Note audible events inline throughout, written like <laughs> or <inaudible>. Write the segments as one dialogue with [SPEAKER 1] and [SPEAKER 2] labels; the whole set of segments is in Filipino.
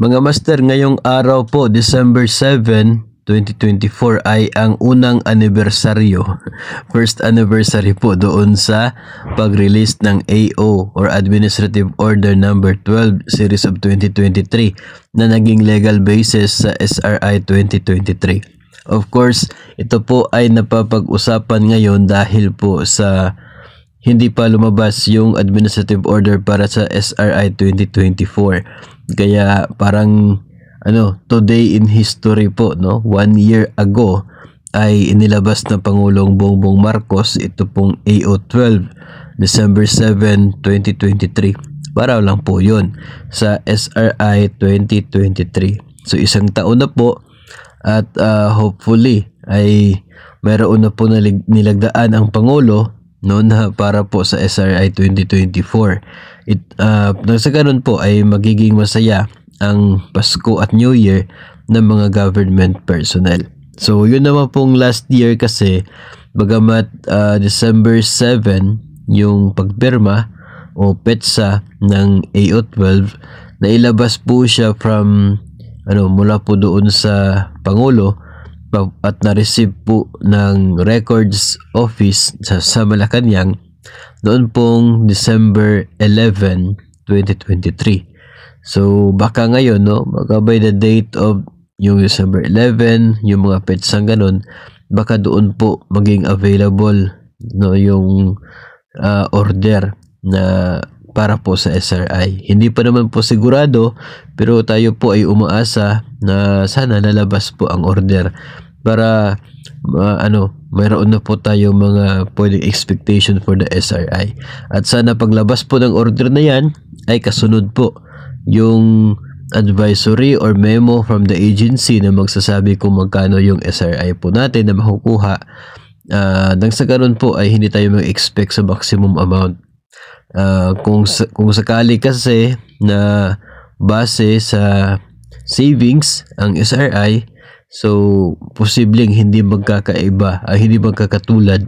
[SPEAKER 1] Mga master, ngayong araw po, December 7, 2024 ay ang unang anibersaryo. <laughs> First anniversary po doon sa pag-release ng AO or Administrative Order number no. 12 Series of 2023 na naging legal basis sa SRI 2023. Of course, ito po ay napapag-usapan ngayon dahil po sa hindi pa lumabas yung administrative order para sa SRI 2024. Kaya parang ano, today in history po, no? One year ago ay inilabas ng Pangulong Bongbong Marcos ito pong AO12 December 7, 2023. Para lang po yon sa SRI 2023. So isang taon na po at uh, hopefully ay meron na po nilag nilagdaan ang Pangulo no na para po sa SRI 2024. It uh, sa ganun po ay magiging masaya ang Pasko at New Year ng mga government personnel. So yun naman pong last year kasi bagamat uh, December 7 yung pagpirma o petsa ng AO12 nailabas po siya from ano mula po doon sa Pangulo at na-receive po ng Records Office sa, sa Malacanang noon pong December 11, 2023. So baka ngayon no, baka by the date of yung December 11, yung mga petsang ganun, baka doon po maging available no yung uh, order na para po sa SRI. Hindi pa naman po sigurado pero tayo po ay umaasa na sana lalabas po ang order para uh, ano mayroon na po tayo mga pwedeng expectation for the SRI. At sana paglabas po ng order na yan ay kasunod po yung advisory or memo from the agency na magsasabi kung magkano yung SRI po natin na makukuha uh, nang sa ganun po ay hindi tayo mag-expect sa maximum amount Uh, kung, kung sakali kasi na base sa savings ang SRI, so posibleng hindi magkakaiba, uh, hindi magkakatulad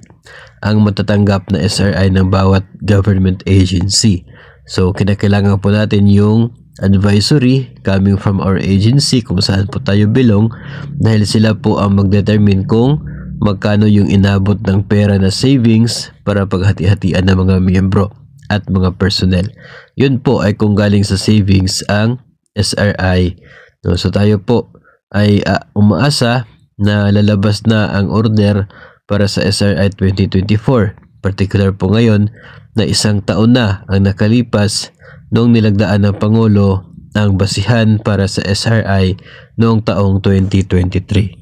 [SPEAKER 1] ang matatanggap na SRI ng bawat government agency. So kinakailangan po natin yung advisory coming from our agency kung saan po tayo bilong dahil sila po ang magdetermine kung magkano yung inabot ng pera na savings para paghati-hatian ng mga miyembro at mga personnel. Yun po ay kung galing sa savings ang SRI. No, so tayo po ay uh, umaasa na lalabas na ang order para sa SRI 2024. Particular po ngayon na isang taon na ang nakalipas noong nilagdaan ng Pangulo ang basihan para sa SRI noong taong 2023.